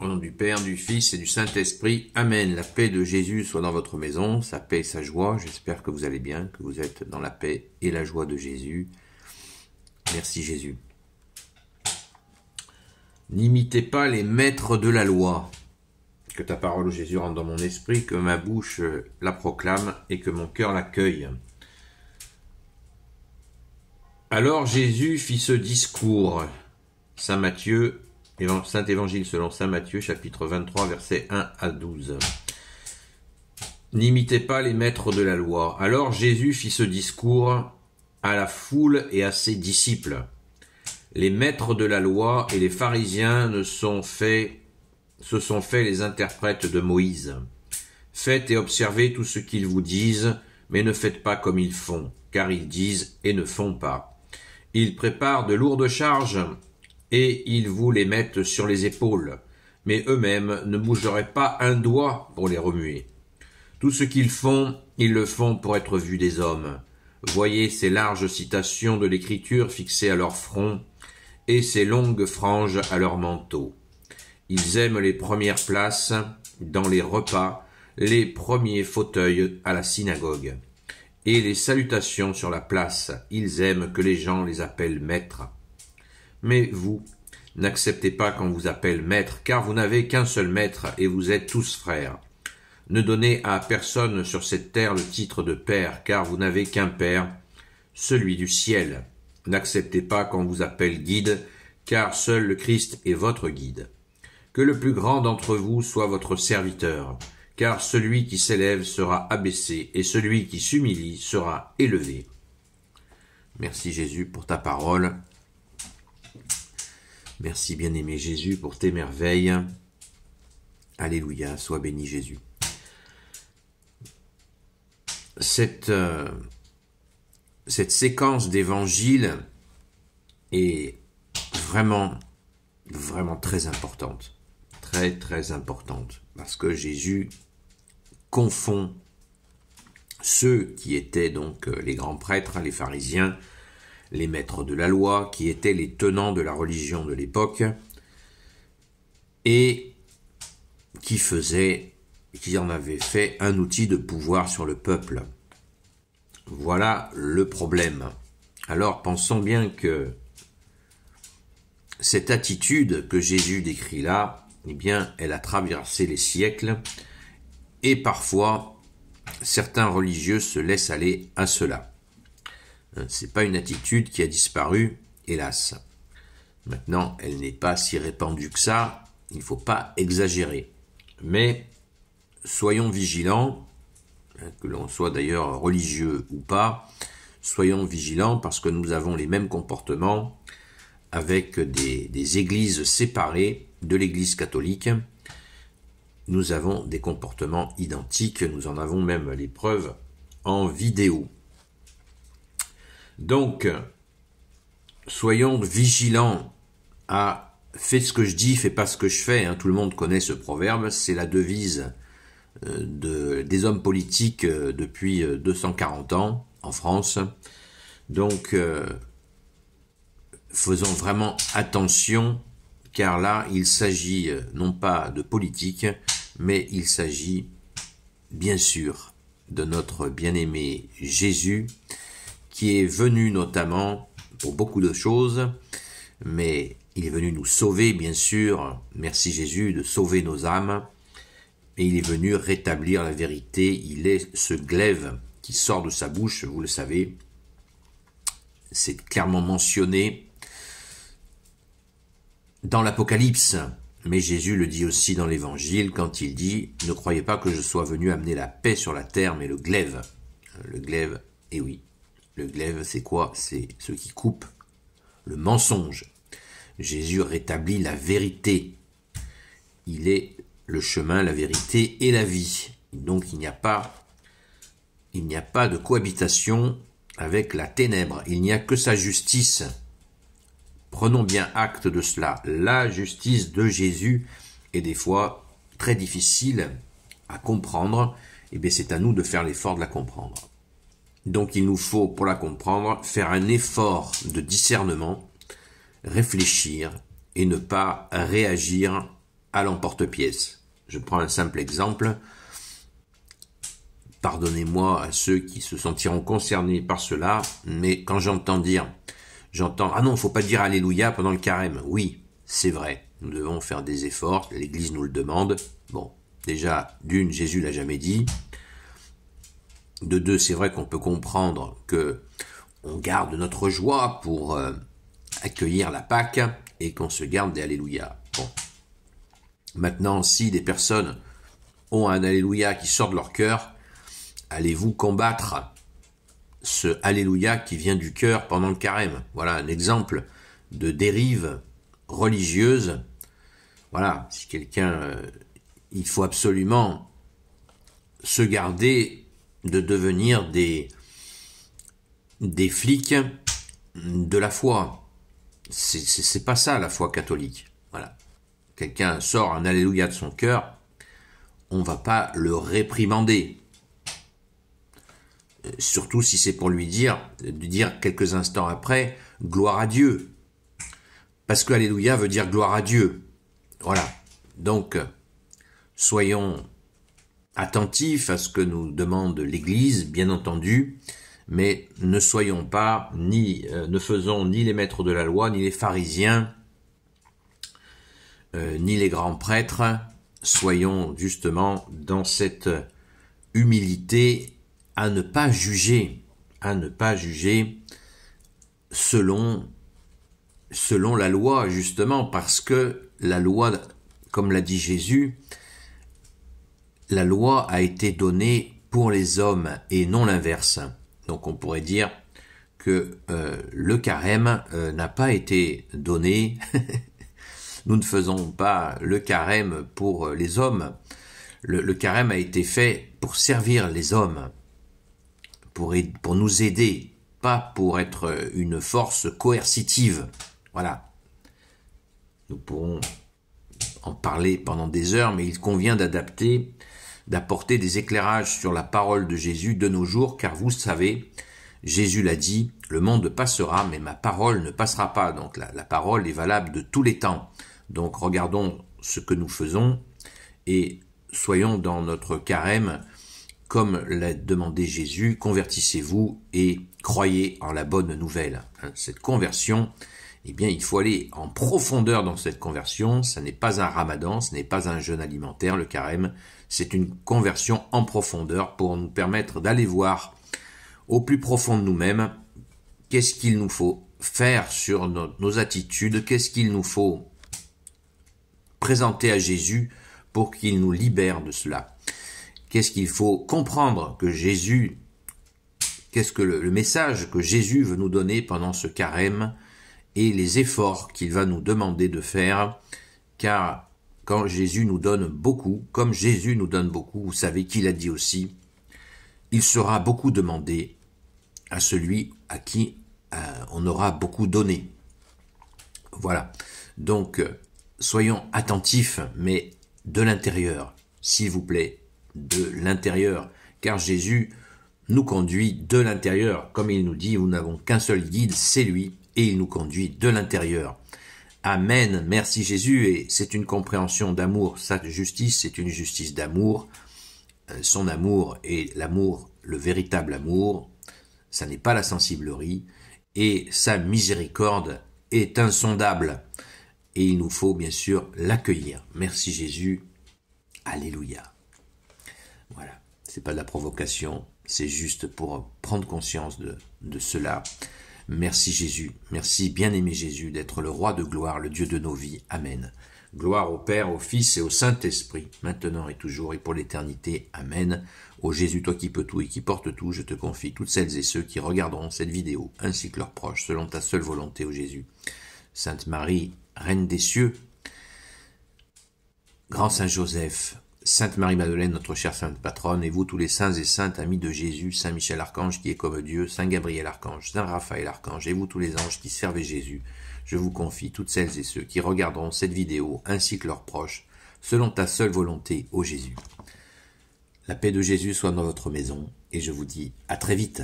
Au nom du Père, du Fils et du Saint-Esprit. Amen. La paix de Jésus soit dans votre maison, sa paix et sa joie. J'espère que vous allez bien, que vous êtes dans la paix et la joie de Jésus. Merci Jésus. N'imitez pas les maîtres de la loi. Que ta parole, Jésus, rentre dans mon esprit, que ma bouche euh, la proclame et que mon cœur l'accueille. Alors Jésus fit ce discours. Saint Matthieu Saint Évangile selon Saint Matthieu, chapitre 23, versets 1 à 12. N'imitez pas les maîtres de la loi. Alors Jésus fit ce discours à la foule et à ses disciples. Les maîtres de la loi et les pharisiens ne sont faits, se sont faits les interprètes de Moïse. Faites et observez tout ce qu'ils vous disent, mais ne faites pas comme ils font, car ils disent et ne font pas. Ils préparent de lourdes charges et ils vous les mettent sur les épaules, mais eux-mêmes ne bougeraient pas un doigt pour les remuer. Tout ce qu'ils font, ils le font pour être vus des hommes. Voyez ces larges citations de l'Écriture fixées à leur front et ces longues franges à leur manteau. Ils aiment les premières places dans les repas, les premiers fauteuils à la synagogue et les salutations sur la place. Ils aiment que les gens les appellent maîtres. Mais vous, n'acceptez pas qu'on vous appelle maître, car vous n'avez qu'un seul maître et vous êtes tous frères. Ne donnez à personne sur cette terre le titre de père, car vous n'avez qu'un père, celui du ciel. N'acceptez pas qu'on vous appelle guide, car seul le Christ est votre guide. Que le plus grand d'entre vous soit votre serviteur, car celui qui s'élève sera abaissé, et celui qui s'humilie sera élevé. Merci Jésus pour ta parole. Merci bien-aimé Jésus pour tes merveilles. Alléluia, sois béni Jésus. Cette, euh, cette séquence d'évangile est vraiment, vraiment très importante. Très, très importante. Parce que Jésus confond ceux qui étaient donc euh, les grands prêtres, les pharisiens, les maîtres de la loi, qui étaient les tenants de la religion de l'époque, et qui faisaient, qui en avaient fait un outil de pouvoir sur le peuple. Voilà le problème. Alors pensons bien que cette attitude que Jésus décrit là, eh bien, elle a traversé les siècles, et parfois certains religieux se laissent aller à cela n'est hein, pas une attitude qui a disparu, hélas. Maintenant, elle n'est pas si répandue que ça, il ne faut pas exagérer. Mais soyons vigilants, hein, que l'on soit d'ailleurs religieux ou pas, soyons vigilants parce que nous avons les mêmes comportements avec des églises séparées de l'église catholique. Nous avons des comportements identiques, nous en avons même les preuves en vidéo. Donc, soyons vigilants à fais ce que je dis, fais pas ce que je fais. Hein. Tout le monde connaît ce proverbe, c'est la devise euh, des hommes politiques euh, depuis 240 euh, ans en France. Donc, faisons vraiment attention, car là, il s'agit non pas de politique, mais il s'agit bien sûr de notre bien-aimé Jésus qui est venu notamment pour beaucoup de choses, mais il est venu nous sauver, bien sûr. Merci Jésus de sauver nos âmes. Et il est venu rétablir la vérité. Il est ce glaive qui sort de sa bouche, vous le savez. C'est clairement mentionné dans l'Apocalypse. Mais Jésus le dit aussi dans l'Évangile quand il dit Ne croyez pas que je sois venu amener la paix sur la terre, mais le glaive. Le glaive, et eh oui, le glaive, c'est quoi C'est ce qui coupe le mensonge. Jésus rétablit la vérité. Il est le chemin, la vérité et la vie. Donc il n'y a pas il n'y a pas de cohabitation avec la ténèbre, il n'y a que sa justice. Prenons bien acte de cela. La justice de Jésus est des fois très difficile à comprendre, et eh bien c'est à nous de faire l'effort de la comprendre. Donc il nous faut, pour la comprendre, faire un effort de discernement, réfléchir et ne pas réagir à l'emporte-pièce. Je prends un simple exemple. Pardonnez-moi à ceux qui se sentiront concernés par cela, mais quand j'entends dire, j'entends ah non, faut pas dire alléluia pendant le carême. Oui, c'est vrai. Nous devons faire des efforts, l'Église nous le demande. Bon, déjà, d'une, Jésus l'a jamais dit. De deux, c'est vrai qu'on peut comprendre que on garde notre joie pour euh, accueillir la Pâque et qu'on se garde des Alléluia. Bon. Maintenant, si des personnes ont un Alléluia qui sort de leur cœur, allez-vous combattre ce Alléluia qui vient du cœur pendant le carême Voilà un exemple de dérive religieuse. Voilà, si quelqu'un, euh, il faut absolument se garder de devenir des, des flics de la foi. C'est pas ça la foi catholique. Voilà. Quelqu'un sort un Alléluia de son cœur, on va pas le réprimander. Euh, surtout si c'est pour lui dire, de dire quelques instants après, gloire à Dieu. Parce que Alléluia veut dire gloire à Dieu. Voilà. Donc, soyons attentif à ce que nous demande l'Église, bien entendu, mais ne soyons pas, ni euh, ne faisons ni les maîtres de la loi, ni les pharisiens, euh, ni les grands prêtres, soyons justement dans cette humilité à ne pas juger, à ne pas juger selon selon la loi justement parce que la loi comme l'a dit Jésus la loi a été donnée pour les hommes et non l'inverse. Donc on pourrait dire que euh, le carême euh, n'a pas été donné. Nous ne faisons pas le carême pour euh, les hommes. Le, carême a été fait pour servir les hommes, pour nous aider, pas pour être une force coercitive. Voilà. Nous pourrons en parler pendant des heures, mais il convient d'adapter d'apporter des éclairages sur la parole de Jésus de nos jours, car vous savez, Jésus l'a dit, le monde passera, mais ma parole ne passera pas. Donc la, parole est valable de tous les temps. Donc regardons ce que nous faisons et soyons dans notre carême comme l'a demandé Jésus, convertissez-vous et croyez en la bonne nouvelle. Hein, cette conversion eh bien, il faut aller en profondeur dans cette conversion. Ça n'est pas un ramadan, ce n'est pas un jeûne alimentaire, le carême. C'est une conversion en profondeur pour nous permettre d'aller voir au plus profond de nous-mêmes qu'est-ce qu'il nous faut faire sur nos, attitudes, qu'est-ce qu'il nous faut présenter à Jésus pour qu'il nous libère de cela. Qu'est-ce qu'il faut comprendre que Jésus, qu'est-ce que le, message que Jésus veut nous donner pendant ce carême, et les efforts qu'il va nous demander de faire, car quand Jésus nous donne beaucoup, comme Jésus nous donne beaucoup, vous savez qu'il a dit aussi, il sera beaucoup demandé à celui à qui euh, on aura beaucoup donné. Voilà. Donc, euh, soyons attentifs, mais de l'intérieur, s'il vous plaît, de l'intérieur, car Jésus nous conduit de l'intérieur, comme il nous dit, nous n'avons qu'un seul guide, c'est lui, et il nous conduit de l'intérieur. Amen, merci Jésus, et c'est une compréhension d'amour, sa justice, c'est une justice d'amour, euh, son amour est l'amour, le véritable amour, ça n'est pas la sensiblerie, et sa miséricorde est insondable, et il nous faut bien sûr l'accueillir. Merci Jésus, Alléluia. Voilà, c'est pas de la provocation, c'est juste pour prendre conscience de, de cela. Merci Jésus, merci bien-aimé Jésus d'être le roi de gloire, le Dieu de nos vies. Amen. Gloire au Père, au Fils et au Saint-Esprit, maintenant et toujours et pour l'éternité. Amen. Ô Jésus, toi qui peux tout et qui portes tout, je te confie toutes celles et ceux qui regarderont cette vidéo, ainsi que leurs proches, selon ta seule volonté, ô Jésus. Sainte Marie, Reine des cieux, Grand Saint Joseph, Sainte Marie-Madeleine, notre chère sainte patronne, et vous tous les saints et saintes amis de Jésus, Saint Michel-Archange qui est comme Dieu, Saint Gabriel-Archange, Saint Raphaël-Archange, et vous tous les anges qui servez Jésus, je vous confie toutes celles et ceux qui regarderont cette vidéo ainsi que leurs proches, selon ta seule volonté, ô Jésus. La paix de Jésus soit dans votre maison, et je vous dis à très vite.